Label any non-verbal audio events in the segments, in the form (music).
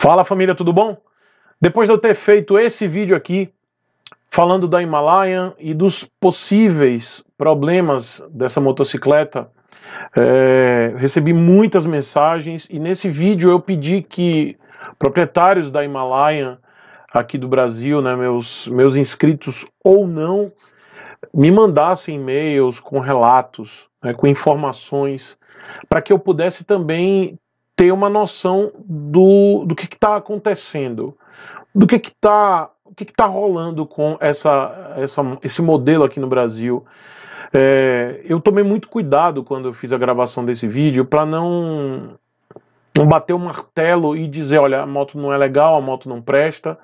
Fala família, tudo bom? Depois de eu ter feito esse vídeo aqui falando da Himalayan e dos possíveis problemas dessa motocicleta, é, recebi muitas mensagens e nesse vídeo eu pedi que proprietários da Himalayan aqui do Brasil, né, meus, meus inscritos ou não, me mandassem e-mails com relatos, né, com informações, para que eu pudesse também ter uma noção do, do que está acontecendo, do que está o que tá rolando com essa, essa, esse modelo aqui no Brasil. É, eu tomei muito cuidado quando eu fiz a gravação desse vídeo para não, não bater o martelo e dizer, olha, a moto não é legal, a moto não presta.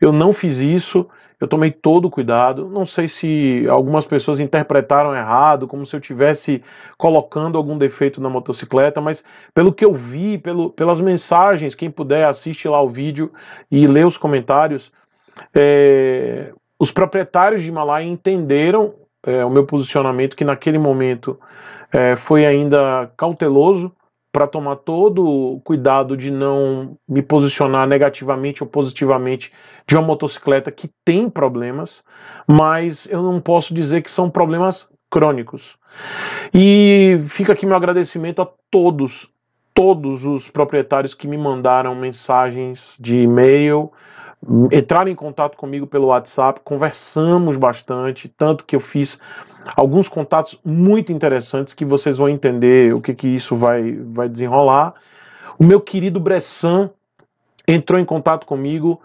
Eu não fiz isso. Eu tomei todo o cuidado. Não sei se algumas pessoas interpretaram errado, como se eu tivesse colocando algum defeito na motocicleta, mas pelo que eu vi, pelo, pelas mensagens, quem puder assiste lá o vídeo e lê os comentários, é, os proprietários de Himalaia entenderam é, o meu posicionamento, que naquele momento é, foi ainda cauteloso, para tomar todo o cuidado de não me posicionar negativamente ou positivamente de uma motocicleta que tem problemas, mas eu não posso dizer que são problemas crônicos. E fica aqui meu agradecimento a todos, todos os proprietários que me mandaram mensagens de e-mail, entraram em contato comigo pelo WhatsApp, conversamos bastante, tanto que eu fiz alguns contatos muito interessantes que vocês vão entender o que, que isso vai, vai desenrolar. O meu querido Bressan entrou em contato comigo,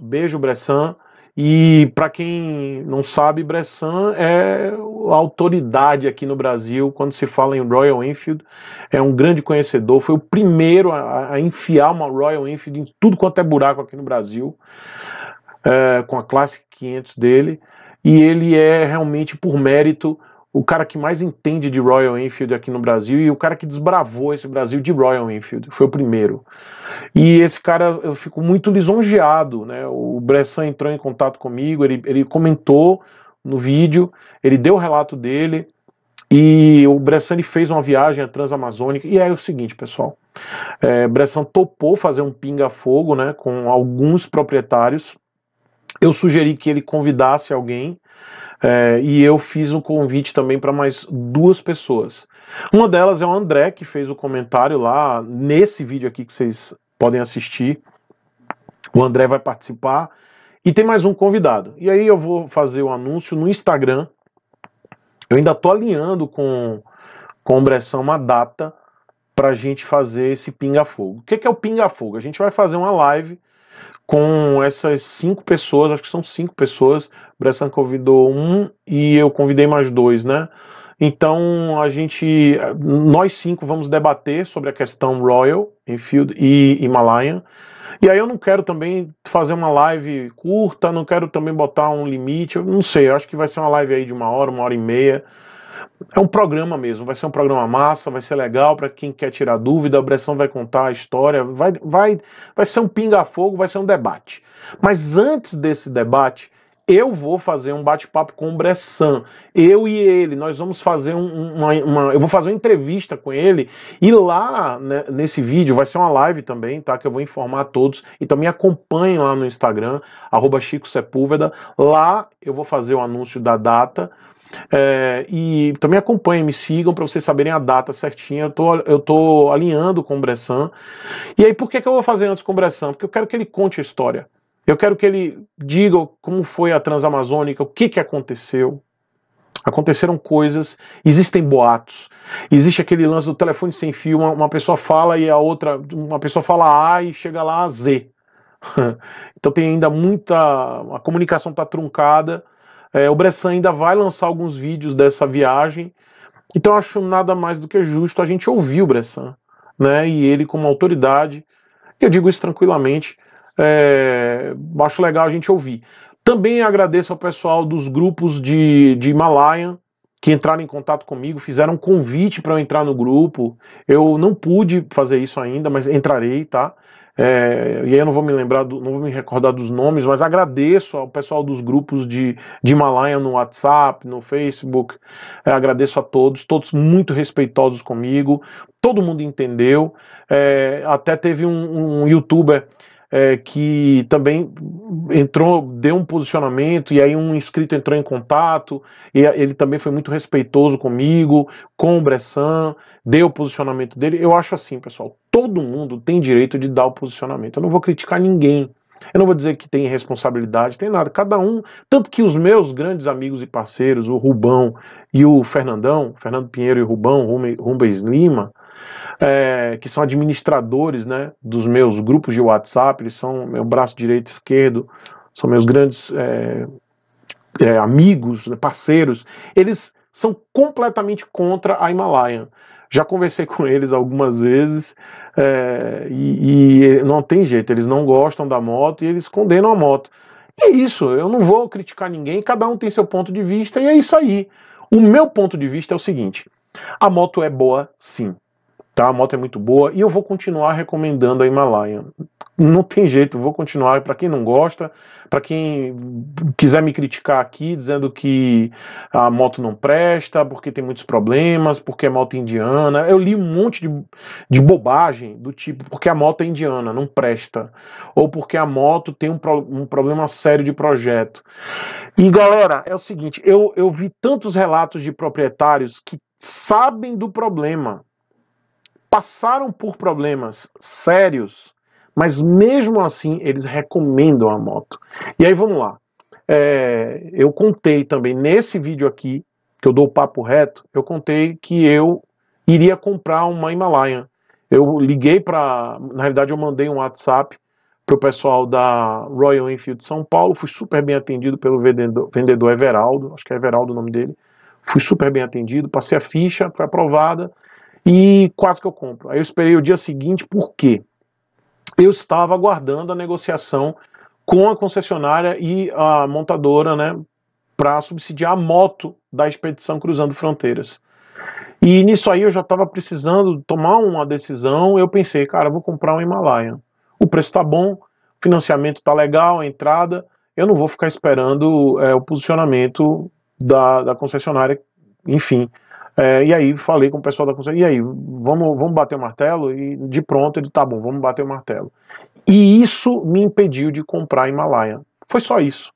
beijo Bressan, e para quem não sabe, Bressan é a autoridade aqui no Brasil quando se fala em Royal Enfield. É um grande conhecedor, foi o primeiro a, a enfiar uma Royal Enfield em tudo quanto é buraco aqui no Brasil, é, com a classe 500 dele. E ele é realmente, por mérito, o cara que mais entende de Royal Enfield aqui no Brasil e o cara que desbravou esse Brasil de Royal Enfield, foi o primeiro. E esse cara, eu fico muito lisonjeado, né? O Bressan entrou em contato comigo, ele, ele comentou no vídeo, ele deu o relato dele e o Bressani fez uma viagem à Transamazônica. E é o seguinte, pessoal: é, Bressan topou fazer um pinga-fogo né, com alguns proprietários. Eu sugeri que ele convidasse alguém é, e eu fiz um convite também para mais duas pessoas. Uma delas é o André, que fez o comentário lá nesse vídeo aqui que vocês podem assistir. O André vai participar e tem mais um convidado. E aí eu vou fazer o um anúncio no Instagram. Eu ainda estou alinhando com, com o Bressan uma data para a gente fazer esse pinga-fogo. O que, que é o pinga-fogo? A gente vai fazer uma live com essas cinco pessoas, acho que são cinco pessoas. O Bressan convidou um e eu convidei mais dois, né? Então a gente, nós cinco vamos debater sobre a questão Royal, Enfield e Himalayan. E aí eu não quero também fazer uma live curta, não quero também botar um limite, eu não sei, eu acho que vai ser uma live aí de uma hora, uma hora e meia. É um programa mesmo, vai ser um programa massa, vai ser legal para quem quer tirar dúvida, a Bressão vai contar a história, vai, vai, vai ser um pinga-fogo, vai ser um debate. Mas antes desse debate, eu vou fazer um bate-papo com o Bressan. Eu e ele, nós vamos fazer um, uma, uma, Eu vou fazer uma entrevista com ele. E lá né, nesse vídeo vai ser uma live também, tá? Que eu vou informar a todos. Então me acompanhem lá no Instagram, arroba Chico Sepúlveda. Lá eu vou fazer o anúncio da data. É, e também acompanhem, me sigam para vocês saberem a data certinha. Eu tô, eu tô alinhando com o Bressan. E aí, por que, que eu vou fazer antes com o Bressan? Porque eu quero que ele conte a história. Eu quero que ele diga como foi a Transamazônica, o que, que aconteceu. Aconteceram coisas, existem boatos, existe aquele lance do telefone sem fio, uma, uma pessoa fala e a outra, uma pessoa fala A e chega lá a Z. (laughs) então tem ainda muita. A comunicação está truncada. É, o Bressan ainda vai lançar alguns vídeos dessa viagem. Então acho nada mais do que justo a gente ouvir o Bressan, né? E ele como autoridade. Eu digo isso tranquilamente é, acho legal a gente ouvir. Também agradeço ao pessoal dos grupos de, de Himalaia que entraram em contato comigo, fizeram um convite para eu entrar no grupo. Eu não pude fazer isso ainda, mas entrarei, tá? É, e aí eu não vou me lembrar, do, não vou me recordar dos nomes, mas agradeço ao pessoal dos grupos de, de Himalaia no WhatsApp, no Facebook. É, agradeço a todos, todos muito respeitosos comigo. Todo mundo entendeu. É, até teve um, um youtuber é, que também entrou, deu um posicionamento, e aí um inscrito entrou em contato, e ele também foi muito respeitoso comigo, com o Bressan, deu o posicionamento dele. Eu acho assim, pessoal, todo mundo tem direito de dar o posicionamento. Eu não vou criticar ninguém. Eu não vou dizer que tem responsabilidade, tem nada. Cada um, tanto que os meus grandes amigos e parceiros, o Rubão e o Fernandão, Fernando Pinheiro e Rubão, Rubens Lima, é, que são administradores né, dos meus grupos de WhatsApp, eles são meu braço direito e esquerdo, são meus grandes é, é, amigos, parceiros, eles são completamente contra a Himalayan. Já conversei (laughs) com eles algumas vezes é, e, e não tem jeito, eles não gostam da moto e eles condenam a moto. É isso, eu não vou criticar ninguém, cada um tem seu ponto de vista e é isso aí. O meu ponto de vista é o seguinte: a moto é boa, sim. Tá? A moto é muito boa e eu vou continuar recomendando a Himalaia. Não tem jeito, vou continuar. Para quem não gosta, para quem quiser me criticar aqui, dizendo que a moto não presta, porque tem muitos problemas, porque é moto indiana. Eu li um monte de, de bobagem do tipo, porque a moto é indiana, não presta. Ou porque a moto tem um, pro, um problema sério de projeto. E galera, é o seguinte: eu, eu vi tantos relatos de proprietários que sabem do problema passaram por problemas sérios, mas mesmo assim eles recomendam a moto. E aí vamos lá. É, eu contei também nesse vídeo aqui, que eu dou o papo reto, eu contei que eu iria comprar uma Himalayan. Eu liguei para. Na realidade, eu mandei um WhatsApp para o pessoal da Royal Enfield de São Paulo. Fui super bem atendido pelo vendedor, vendedor Everaldo, acho que é Everaldo o nome dele. Fui super bem atendido, passei a ficha, foi aprovada e quase que eu compro. Aí eu esperei o dia seguinte, porque Eu estava aguardando a negociação com a concessionária e a montadora, né, para subsidiar a moto da expedição cruzando fronteiras. E nisso aí eu já estava precisando tomar uma decisão. Eu pensei, cara, vou comprar um Himalaia. O preço está bom, o financiamento está legal, a entrada. Eu não vou ficar esperando é, o posicionamento da, da concessionária, enfim. É, e aí falei com o pessoal da consultoria, e aí, vamos, vamos bater o martelo? E de pronto ele, tá bom, vamos bater o martelo. E isso me impediu de comprar a Himalaia. Foi só isso.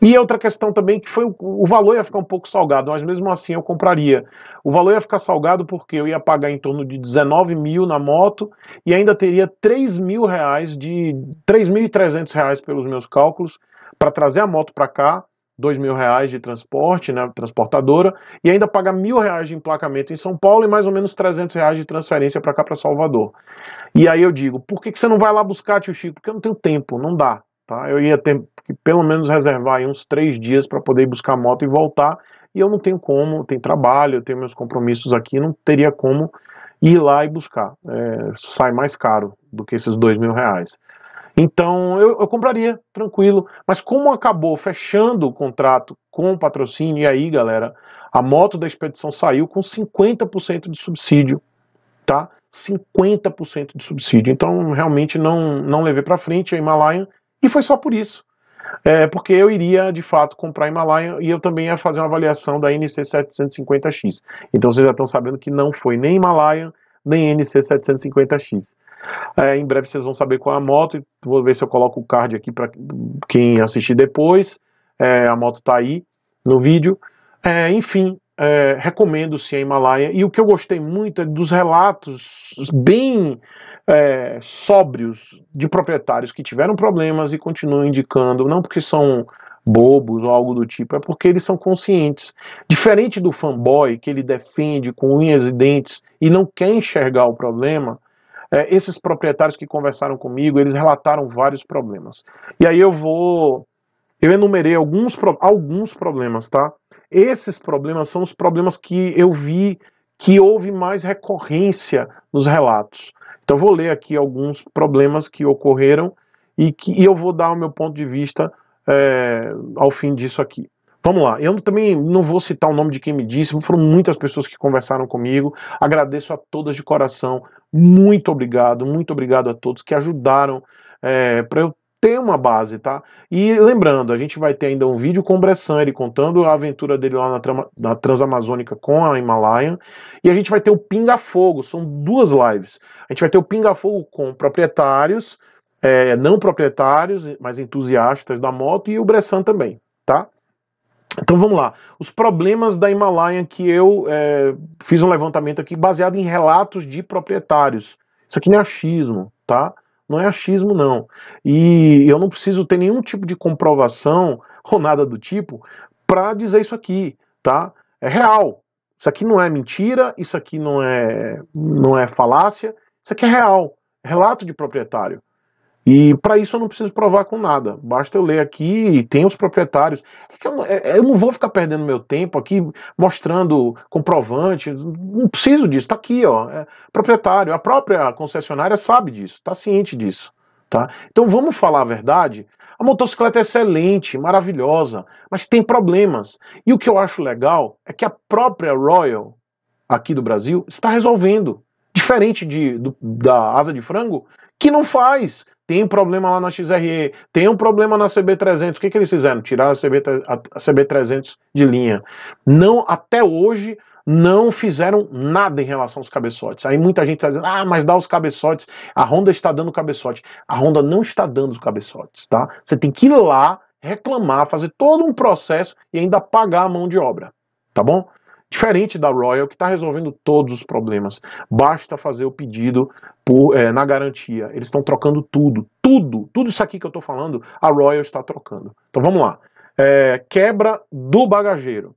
E outra questão também que foi o valor ia ficar um pouco salgado, mas mesmo assim eu compraria. O valor ia ficar salgado porque eu ia pagar em torno de 19 mil na moto e ainda teria 3 mil reais de 3.300 reais pelos meus cálculos para trazer a moto para cá dois mil reais de transporte, né, transportadora, e ainda paga mil reais de emplacamento em São Paulo e mais ou menos 300 reais de transferência para cá, para Salvador. E aí eu digo, por que, que você não vai lá buscar, tio Chico? Porque eu não tenho tempo, não dá. Tá? Eu ia ter que pelo menos reservar uns três dias para poder ir buscar a moto e voltar, e eu não tenho como, tem trabalho, eu tenho meus compromissos aqui, não teria como ir lá e buscar. É, sai mais caro do que esses dois mil reais. Então eu, eu, compraria, tranquilo. Mas como acabou fechando o contrato com o patrocínio, e aí, galera, a moto da expedição saiu com 50% de subsídio, tá? 50% de subsídio. Então realmente não, não levei para frente a Himalayan e foi só por isso. É, porque eu iria de fato comprar a Himalayan e eu também ia fazer uma avaliação da NC750X. Então vocês já estão sabendo que não foi nem Himalayan nem NC750X. É, em breve vocês vão saber qual é a moto. Vou ver se eu coloco o card aqui para quem assistir depois. É, a moto está aí no vídeo. É, enfim, é, recomendo-se a Himalaia. E o que eu gostei muito é dos relatos bem é, sóbrios de proprietários que tiveram problemas e continuam indicando, não porque são bobos ou algo do tipo, é porque eles são conscientes. Diferente do fanboy que ele defende com unhas e dentes e não quer enxergar o problema, é, esses proprietários que conversaram comigo, eles relataram vários problemas. E aí eu vou. Eu enumerei alguns, alguns problemas, tá? Esses problemas são os problemas que eu vi que houve mais recorrência nos relatos. Então vou ler aqui alguns problemas que ocorreram e que e eu vou dar o meu ponto de vista é, ao fim disso aqui. Vamos lá, eu também não vou citar o nome de quem me disse, foram muitas pessoas que conversaram comigo. Agradeço a todas de coração muito obrigado, muito obrigado a todos que ajudaram é, para eu ter uma base, tá? E lembrando, a gente vai ter ainda um vídeo com o Bressan, ele contando a aventura dele lá na, trama, na Transamazônica com a Himalayan, e a gente vai ter o Pinga Fogo, são duas lives. A gente vai ter o Pinga Fogo com proprietários, é, não proprietários, mas entusiastas da moto, e o Bressan também, tá? Então vamos lá. Os problemas da Himalaia que eu é, fiz um levantamento aqui baseado em relatos de proprietários. Isso aqui não é achismo, tá? Não é achismo, não. E eu não preciso ter nenhum tipo de comprovação (laughs) ou nada do tipo para dizer isso aqui, tá? É real. Isso aqui não é mentira, isso aqui não é, não é falácia, isso aqui é real. Relato de proprietário. E para isso eu não preciso provar com nada. Basta eu ler aqui e tem os proprietários. É é, é, eu não vou ficar perdendo meu tempo aqui mostrando comprovante. Não preciso disso. Está aqui, ó. É proprietário. A própria concessionária sabe disso, está ciente disso. Tá? Então vamos falar a verdade. A motocicleta é excelente, maravilhosa, mas tem problemas. E o que eu acho legal é que a própria Royal, aqui do Brasil, está resolvendo. Diferente de, do, da asa de frango, que não faz tem um problema lá na XRE, tem um problema na CB300. O que, que eles fizeram? Tiraram a, CB, a CB300 de linha. Não, até hoje, não fizeram nada em relação aos cabeçotes. Aí muita gente está dizendo, ah, mas dá os cabeçotes, a Honda está dando cabeçote. A Honda não está dando os cabeçotes, tá? Você tem que ir lá, reclamar, fazer todo um processo e ainda pagar a mão de obra, tá bom? Diferente da Royal, que está resolvendo todos os problemas. Basta fazer o pedido por, é, na garantia. Eles estão trocando tudo. Tudo. Tudo isso aqui que eu estou falando, a Royal está trocando. Então vamos lá. É, quebra do bagageiro.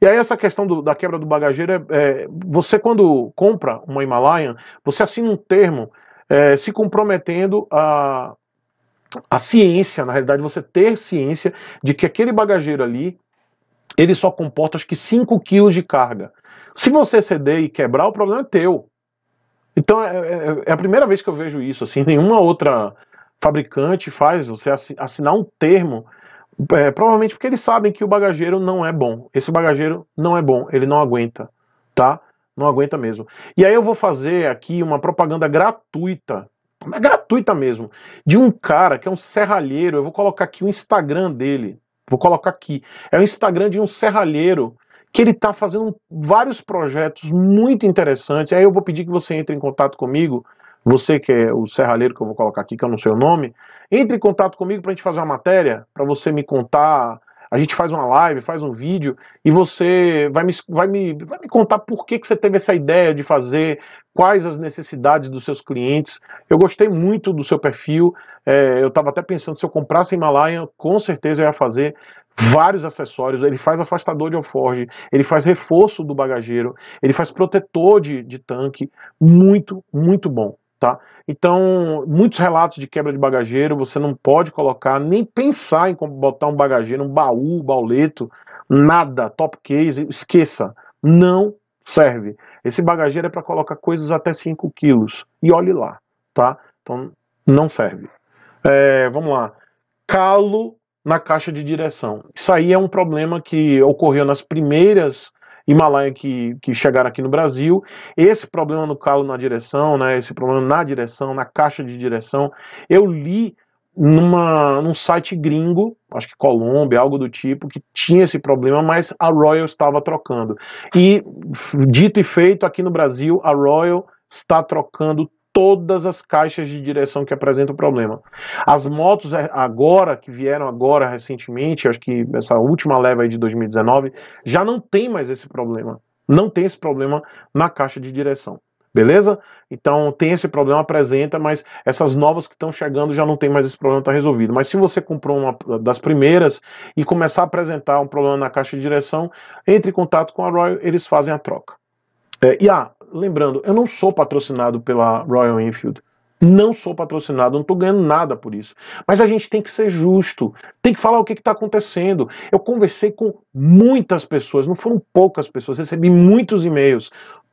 E aí essa questão do, da quebra do bagageiro é, é, você quando compra uma Himalayan, você assina um termo é, se comprometendo a a ciência, na realidade você ter ciência de que aquele bagageiro ali ele só comporta acho que 5 quilos de carga. Se você ceder e quebrar, o problema é teu. Então é, é, é a primeira vez que eu vejo isso. Assim, nenhuma outra fabricante faz você assinar um termo, é, provavelmente porque eles sabem que o bagageiro não é bom. Esse bagageiro não é bom, ele não aguenta, tá? Não aguenta mesmo. E aí eu vou fazer aqui uma propaganda gratuita, gratuita mesmo, de um cara que é um serralheiro. Eu vou colocar aqui o Instagram dele, Vou colocar aqui. É o Instagram de um serralheiro que ele está fazendo vários projetos muito interessantes. Aí eu vou pedir que você entre em contato comigo, você que é o serralheiro que eu vou colocar aqui, que eu não sei o nome, entre em contato comigo para a gente fazer uma matéria, para você me contar a gente faz uma live, faz um vídeo e você vai me, vai me, vai me contar por que, que você teve essa ideia de fazer, quais as necessidades dos seus clientes. Eu gostei muito do seu perfil. É, eu estava até pensando, se eu comprasse Himalaia, com certeza eu ia fazer vários acessórios. Ele faz afastador de alforge, ele faz reforço do bagageiro, ele faz protetor de, de tanque. Muito, muito bom. Tá? Então, muitos relatos de quebra de bagageiro, você não pode colocar, nem pensar em botar um bagageiro, um baú, bauleto, nada, top case, esqueça. Não serve. Esse bagageiro é para colocar coisas até 5 quilos. E olhe lá, tá? Então, não serve. É, vamos lá. Calo na caixa de direção. Isso aí é um problema que ocorreu nas primeiras Himalaia que, que chegaram aqui no Brasil. Esse problema no calo na direção, né, esse problema na direção, na caixa de direção, eu li numa, num site gringo, acho que Colômbia, algo do tipo, que tinha esse problema, mas a Royal estava trocando. E dito e feito, aqui no Brasil, a Royal está trocando todas as caixas de direção que apresentam problema. As motos é, agora, que vieram agora recentemente, acho que essa última leva de 2019, já não tem mais esse problema. Não tem esse problema na caixa de direção. Beleza? Então tem esse problema, apresenta, mas essas novas que estão chegando já não tem mais esse problema, está resolvido. Mas se você comprou uma das primeiras e começar a apresentar um problema na caixa de direção, entre em contato com a Royal, eles fazem a troca. É, e ah, lembrando, eu não sou patrocinado pela Royal Enfield. Não sou patrocinado, não estou ganhando nada por isso. Mas a gente tem que ser justo, tem que falar o que está acontecendo. Eu conversei com muitas pessoas, não foram poucas pessoas, recebi muitos e-mails.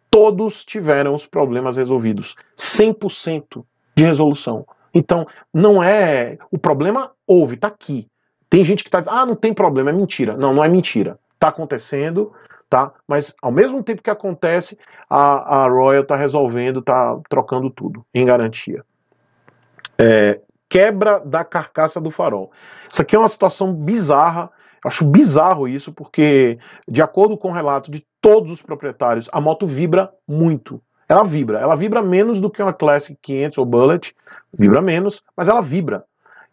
Todos tiveram os problemas resolvidos, 100% de resolução. Então, não é. O problema houve, está aqui. Tem gente que está dizendo, ah, não tem problema, é mentira. Não, não é mentira. Está acontecendo, tá? Mas ao mesmo tempo que acontece, a, a Royal está resolvendo, está trocando tudo em garantia. É, quebra da carcaça do farol. Isso aqui é uma situação bizarra. Eu acho bizarro isso, porque, de acordo com o relato de todos os proprietários, a moto vibra muito. Ela vibra. Ela vibra menos do que uma Classic 500 ou Bullet, vibra menos, mas ela vibra.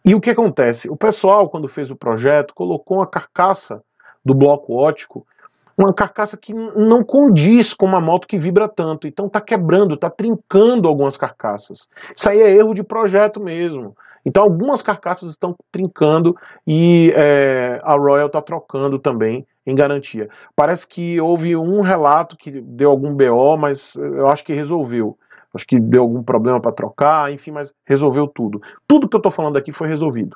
E o que acontece? O pessoal, quando fez o projeto, colocou uma carcaça do bloco ótico uma carcaça que não condiz com uma moto que vibra tanto. Então está quebrando, está trincando algumas carcaças. Isso aí é erro de projeto mesmo. Então algumas carcaças estão trincando e é, a Royal está trocando também em garantia. Parece que houve um relato que deu algum BO, mas eh, eu acho que resolveu. Acho que deu algum problema para trocar, enfim, mas resolveu tudo. Tudo que eu estou falando aqui foi resolvido.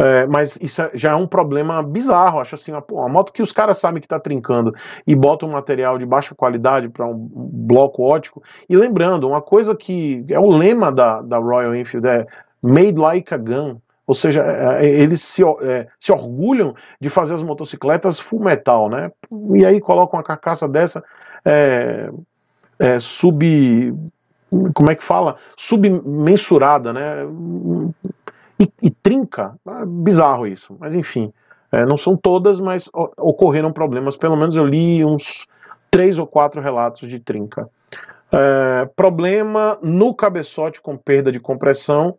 É, mas isso é, já é um problema bizarro. Acho assim, pô, a moto que os caras sabem que está trincando e bota um material de baixa qualidade para um bloco ótico. E lembrando, uma coisa que é o lema da, da Royal Enfield é Made Like a Gun, ou seja, é, é, eles se, é, se, orgulham de fazer as motocicletas full metal, né? E aí colocam uma carcaça dessa é, é, sub. Como é que fala? Submensurada, né? e, e trinca. Ah, bizarro isso, mas enfim. É, não são todas, mas ocorreram problemas. Pelo menos eu li uns três ou quatro relatos de trinca. É, problema no cabeçote com perda de compressão,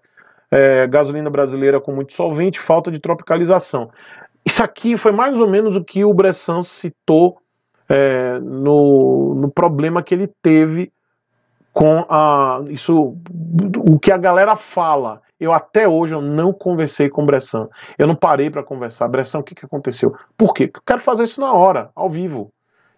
é, gasolina brasileira com muito solvente, falta de tropicalização. Isso aqui foi mais ou menos o que o Bressan citou é, no, no, problema que ele teve com a, isso, o que a galera fala. Eu até hoje eu não conversei com o Bressan. Eu não parei para conversar. Bressan, o que, que aconteceu? Por quê? Porque eu quero fazer isso na hora, ao vivo.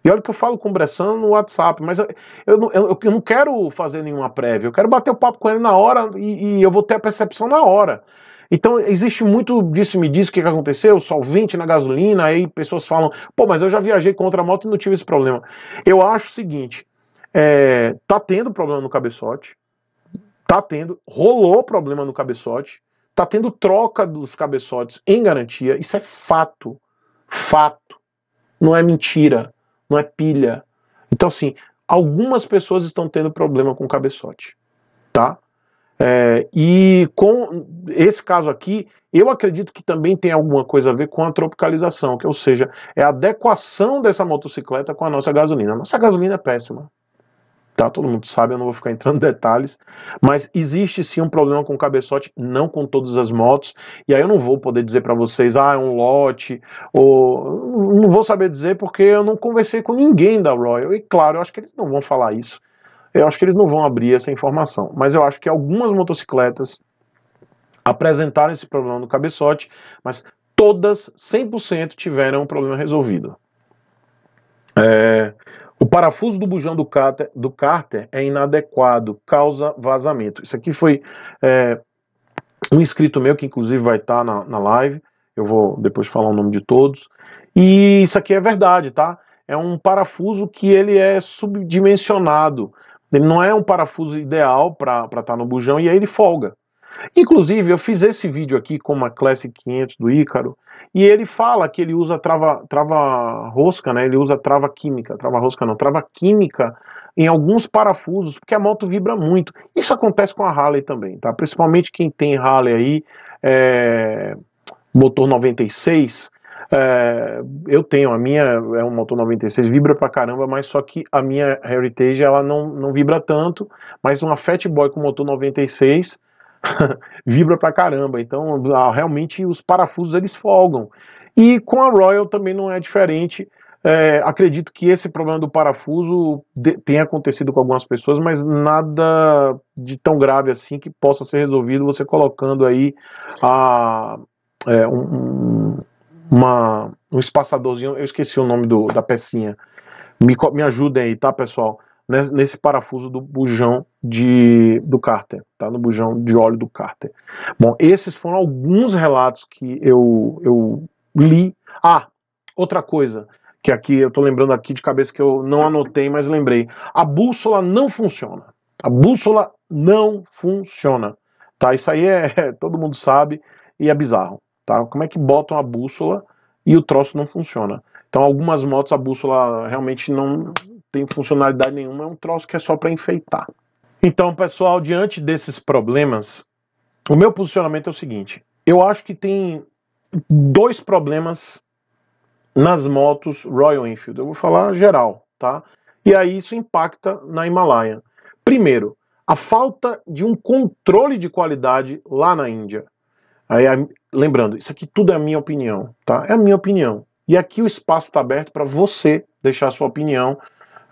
E olha que eu falo com o Bressan no WhatsApp, mas eu, eu, não, eu, eu, não quero fazer nenhuma prévia, eu quero bater o papo com ele na hora e, e eu vou ter a percepção na hora. Então existe muito disso, me diz o que, aconteceu, solvente na gasolina, aí pessoas falam, pô, mas eu já viajei contra a moto e não tive esse problema. Eu acho o seguinte, é, tá tendo problema no cabeçote, tá tendo, rolou problema no cabeçote, tá tendo troca dos cabeçotes em garantia, isso é fato, fato, não é mentira, não é pilha. Então, assim, algumas pessoas estão tendo problema com o cabeçote, tá? É, e com esse caso aqui, eu acredito que também tem alguma coisa a ver com a tropicalização, que ou seja, é a adequação dessa motocicleta com a nossa gasolina. A nossa gasolina é péssima tá? Todo mundo sabe, eu não vou ficar entrando em (laughs) detalhes, mas existe sim um problema com o cabeçote, não com todas as motos, e aí eu não vou poder dizer para vocês, ah, é um lote, ou não vou saber dizer porque eu não conversei com ninguém da Royal, e claro, eu acho que eles não vão falar isso, eu acho que eles não vão abrir essa informação, mas eu acho que algumas motocicletas apresentaram esse problema no cabeçote, mas todas, 100%, tiveram o um problema resolvido. É, parafuso do bujão do cárter, do cárter é inadequado, causa vazamento. Isso aqui foi é, um inscrito meu, que inclusive vai estar tá na, na live, eu vou depois falar o nome de todos. E isso aqui é verdade, tá? É um parafuso que ele é subdimensionado. Ele não é um parafuso ideal para estar tá no bujão e aí ele folga. Inclusive, eu fiz esse vídeo aqui com uma Classic 500 do Ícaro e ele fala que ele usa trava, trava rosca, né? Ele usa trava química, trava rosca não, trava química em alguns parafusos, porque a moto vibra muito. Isso acontece com a Harley também, tá? Principalmente quem tem Harley aí, é, motor 96. É, eu tenho, a minha é um motor 96, vibra pra caramba, mas só que a minha Heritage ela não, não vibra tanto, mas uma Fatboy com motor 96 (laughs) vibra pra caramba. Então, ah, realmente os parafusos eles folgam. E com a Royal também não é diferente. É, acredito que esse problema do parafuso tenha acontecido com algumas pessoas, mas nada de tão grave assim que possa ser resolvido você colocando aí a, é, um, uma, um espaçadorzinho. Eu esqueci o nome do, da pecinha. Me, me ajudem aí, tá, pessoal? nesse parafuso do bujão de, do cárter, tá? no bujão de óleo do cárter. Bom, esses foram alguns relatos que eu, eu li. Ah, outra coisa, que aqui eu estou lembrando aqui de cabeça que eu não anotei, mas lembrei. A bússola não funciona. A bússola não funciona. Tá? Isso aí é, é (laughs) todo mundo sabe e é bizarro. Tá? Como é que botam a bússola e o troço não funciona? Então, algumas motos a bússola realmente não, tem funcionalidade nenhuma, é um troço que é só para enfeitar. Então, pessoal, diante desses problemas, o meu posicionamento é o seguinte: eu acho que tem dois problemas nas motos Royal Enfield. Eu vou falar geral, tá? E aí isso impacta na Himalaia. Primeiro, a falta de um controle de qualidade lá na Índia. Aí, lembrando, isso aqui tudo é a minha opinião, tá? É a minha opinião. E aqui o espaço está aberto para você deixar sua opinião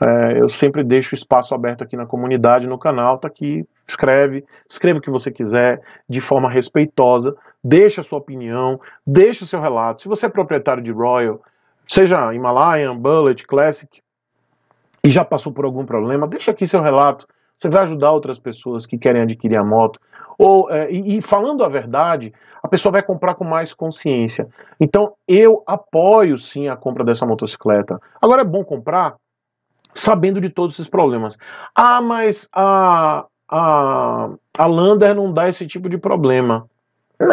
é, eu sempre deixo espaço aberto aqui na comunidade, no canal, tá aqui, escreve, escreva o que você quiser, de forma respeitosa, deixa a sua opinião, deixa o seu relato. Se você é proprietário de Royal, seja Himalayan, Bullet, Classic, e já passou por algum problema, deixa aqui seu relato. Você vai ajudar outras pessoas que querem adquirir a moto. Ou, é, e, e falando a verdade, a pessoa vai comprar com mais consciência. Então eu apoio sim a compra dessa motocicleta. Agora é bom comprar? sabendo de todos esses problemas. Ah, mas a, a, a Lander não dá esse tipo de problema.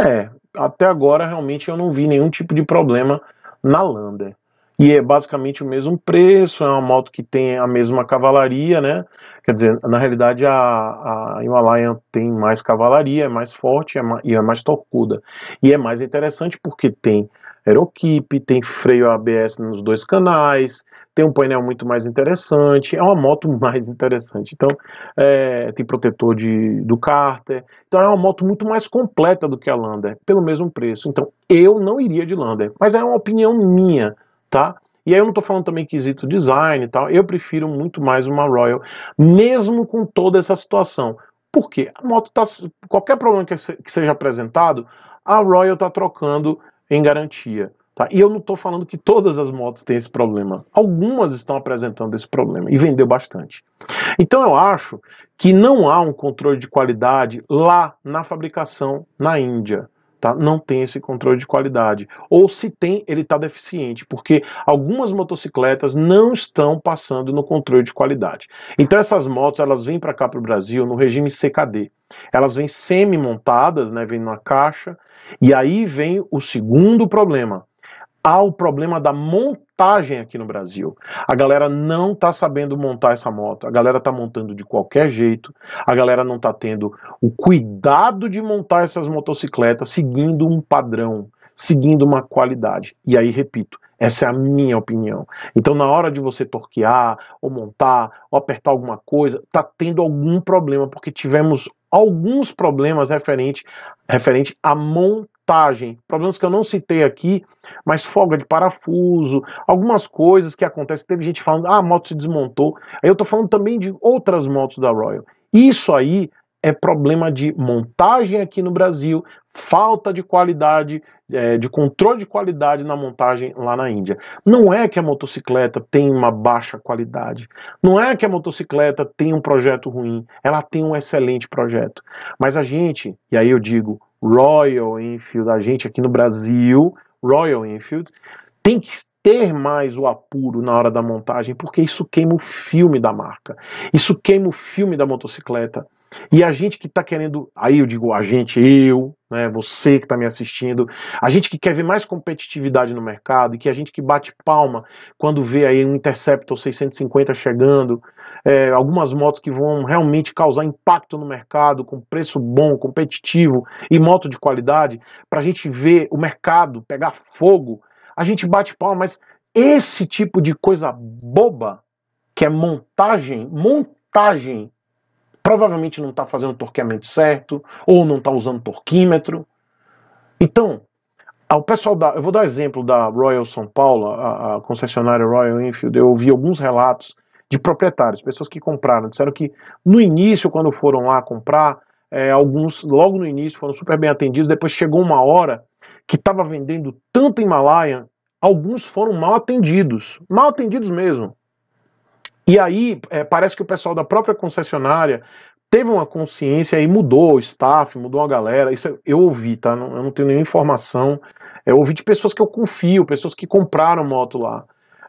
É, até agora realmente eu não vi nenhum tipo de problema na Lander. E é basicamente o mesmo preço, é uma moto que tem a mesma cavalaria, né? Quer dizer, na realidade a, a Himalayan tem mais cavalaria, é mais forte é e é mais torcuda. E é mais interessante porque tem aeroquipe, tem freio ABS nos dois canais, tem um painel muito mais interessante, é uma moto (laughs) mais interessante. Então, é, tem protetor de, do cárter. Então, é uma moto muito mais completa do que a Lander, pelo mesmo preço. Então, eu não iria de Lander, mas é uma opinião minha, tá? E aí eu não estou falando também quesito design e tal. Eu prefiro muito mais uma Royal, mesmo com toda essa situação. Por quê? A moto tá qualquer problema que seja apresentado, a Royal está trocando em garantia. Tá? E eu não estou falando que todas as motos têm esse problema. Algumas estão apresentando esse problema e vendeu bastante. Então eu acho que não há um controle de qualidade lá na fabricação na Índia. Tá? Não tem esse controle de qualidade. Ou se tem, ele está deficiente, porque algumas motocicletas não estão passando no controle de qualidade. Então essas motos elas vêm para cá para o Brasil no regime CKD. Elas vêm semi-montadas, né? vêm na caixa, e aí vem o segundo problema há o problema da montagem aqui no Brasil. A galera não está sabendo montar essa moto, a galera está montando de qualquer jeito, a galera não está tendo o cuidado de montar essas motocicletas seguindo um padrão, seguindo uma qualidade. E aí, repito, essa é a minha opinião. Então, na hora de você torquear, ou montar, ou apertar alguma coisa, está tendo algum problema, porque tivemos alguns problemas referente, referente à montagem montagem, problemas que eu não citei aqui, mas folga de parafuso, algumas coisas que acontecem. Teve gente falando, ah, a moto se desmontou. Aí eu estou falando também de outras motos da Royal. Isso aí é problema de montagem aqui no Brasil, falta de qualidade, é, de controle de qualidade na montagem lá na Índia. Não é que a motocicleta tem uma baixa qualidade, não é que a motocicleta tem um projeto ruim, ela tem um excelente projeto. Mas a gente, e aí eu digo, Royal Enfield, a gente aqui no Brasil, Royal Enfield, tem que ter mais o apuro na hora da montagem, porque isso queima o filme da marca, isso queima o filme da motocicleta. E a gente que está querendo, aí eu digo a gente, eu, né, você que está me assistindo, a gente que quer ver mais competitividade no mercado e que a gente que bate palma quando vê aí um Interceptor 650 chegando, é, algumas motos que vão realmente causar impacto no mercado, com preço bom, competitivo e moto de qualidade, para a gente ver o mercado pegar fogo, a gente bate palma, mas esse tipo de coisa boba, que é montagem, montagem, provavelmente não está fazendo o torqueamento certo, ou não está usando torquímetro. Então, o pessoal da. Eu vou dar exemplo da Royal São Paulo, a, a concessionária Royal Enfield, eu ouvi alguns relatos de proprietários, pessoas que compraram. Disseram que no início, quando foram lá comprar, é, alguns logo no início foram super bem atendidos, depois chegou uma hora que estava vendendo tanto Himalaia, alguns foram mal atendidos, mal atendidos mesmo. E aí é, parece que o pessoal da própria concessionária teve uma consciência e mudou o staff, mudou a galera. Isso eu ouvi, tá? eu não tenho nenhuma informação. Eu ouvi de pessoas que eu confio, pessoas que compraram moto lá.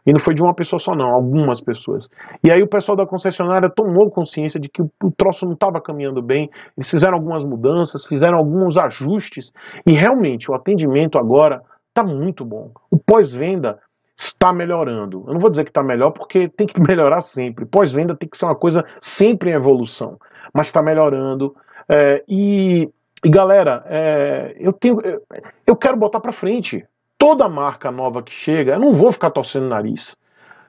E não foi de uma pessoa só, não, algumas pessoas. E aí o pessoal da concessionária tomou consciência de que o troço não estava caminhando bem, eles fizeram algumas mudanças, fizeram alguns ajustes, e realmente o atendimento agora está muito bom. O pós-venda está melhorando. Eu não vou dizer que está melhor, porque tem que (laughs) melhorar sempre. Pós-venda tem que ser uma coisa sempre em evolução, mas está melhorando. É, e, e, galera, é, eu tenho, eu, eu quero botar para frente toda marca nova que chega, eu não vou ficar torcendo o nariz.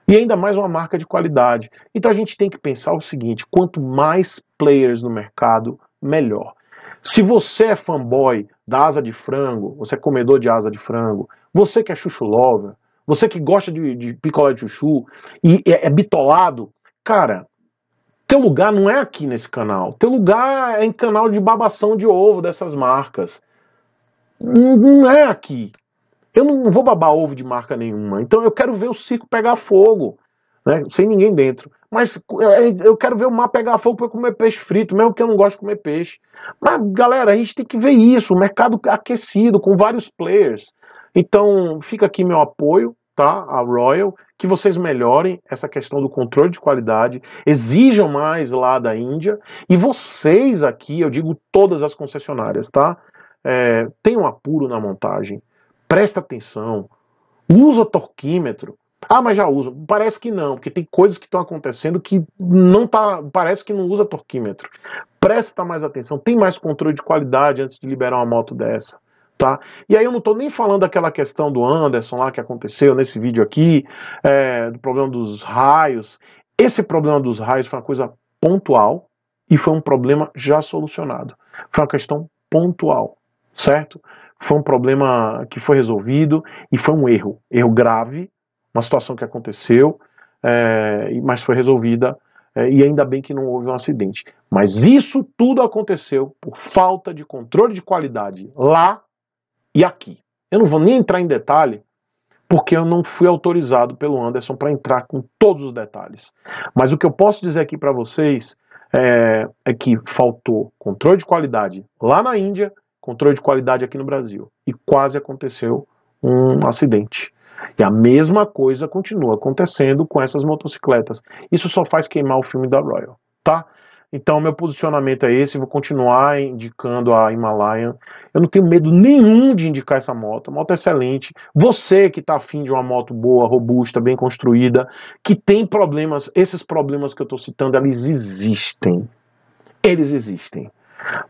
E ainda mais uma marca de qualidade. Então a gente tem que pensar o seguinte: quanto mais players no mercado, melhor. Se você é fanboy da asa de frango, você é comedor de asa de frango, você que é chuchu lover, você que gosta de, de picolé de chuchu e é, é bitolado, cara, teu lugar não é aqui nesse canal. Teu lugar é em canal de babação de ovo dessas marcas. Não é aqui. Eu não vou babar ovo de marca nenhuma. Então eu quero ver o circo pegar fogo, né? Sem ninguém dentro. Mas é, é, eu quero ver o mar pegar fogo para comer peixe frito, mesmo que eu não gosto de comer peixe. Mas galera, a gente tem que ver isso, o mercado aquecido com vários players. Então fica aqui meu apoio, tá? A Royal, que vocês melhorem essa questão do controle de qualidade, exijam mais lá da Índia e vocês aqui, eu digo todas as concessionárias, tá? É, tenham apuro na montagem, presta atenção, usa torquímetro. Ah, mas já usa. Parece que não, porque tem coisas que estão acontecendo que não tá, parece que não usa torquímetro. Presta mais atenção, tem mais controle de qualidade antes de liberar uma moto dessa. Tá? E aí eu não estou nem falando daquela questão do Anderson lá que aconteceu nesse vídeo aqui, é, do problema dos raios. Esse problema dos raios foi uma coisa pontual e foi um problema já solucionado. Foi uma questão pontual, certo? Foi um problema que foi resolvido e foi um erro, erro grave, uma situação que aconteceu, é, mas foi resolvida é, e ainda bem que não houve um acidente. Mas isso tudo aconteceu por falta de controle de qualidade lá e aqui. Eu não vou nem entrar em detalhe, porque eu não fui autorizado pelo Anderson para entrar com todos os detalhes. Mas o que eu posso dizer aqui para vocês é, é que faltou controle de qualidade lá na Índia controle de qualidade aqui no Brasil. E quase aconteceu um acidente. E a mesma coisa continua acontecendo com essas motocicletas. Isso só faz queimar o filme da Royal, tá? Então, meu posicionamento é esse. Vou continuar indicando a Himalayan. Eu não tenho medo nenhum de indicar essa moto. A moto é excelente. Você que está afim de uma moto boa, robusta, bem construída, que tem problemas, esses problemas que eu estou citando, eles existem. Eles existem.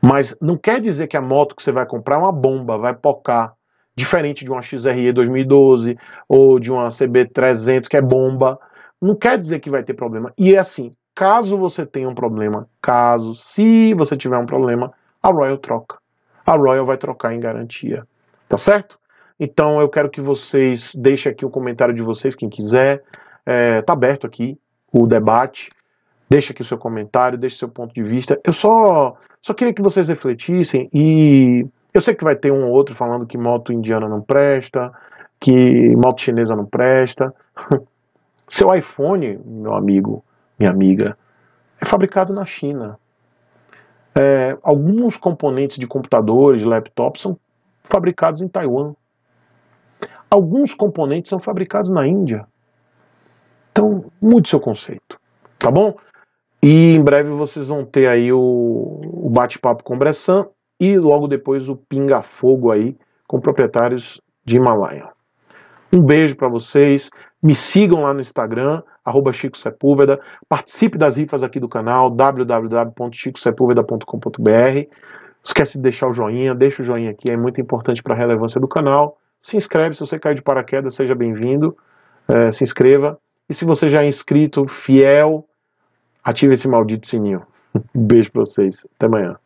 Mas não quer dizer que a moto que você vai comprar é uma bomba, vai pocar. Diferente de uma XRE 2012 ou de uma CB300 que é bomba. Não quer dizer que vai ter problema. E é assim, caso você tenha um problema, caso, se você tiver um problema, a Royal troca. A Royal vai trocar em garantia. Tá certo? Então eu quero que vocês deixem aqui o comentário de vocês, quem quiser. É, tá aberto aqui o debate. Deixa aqui o seu comentário, deixa o seu ponto de vista. Eu só, só queria que vocês refletissem e eu sei que vai ter um ou outro falando que moto indiana não presta, que moto chinesa não presta. (laughs) Seu iPhone, meu amigo, minha amiga, é fabricado na China. É, alguns componentes de computadores, laptops, são fabricados em Taiwan. Alguns componentes são fabricados na Índia. Então, mude seu conceito, tá bom? E em breve vocês vão ter aí o, o bate-papo com o Bressan e logo depois o Pinga Fogo aí com proprietários de Himalaia. Um beijo para vocês. Me sigam lá no Instagram, arroba Chico Sepúlveda. Participe das rifas aqui do canal, www.chicosepulveda.com.br. Esquece de deixar o joinha, deixa o joinha aqui, é muito importante para a relevância do canal. Se inscreve, se você caiu de paraquedas, seja bem-vindo. É, se inscreva. E se você já é inscrito, fiel, Ative esse maldito sininho. beijo pra vocês. Até amanhã.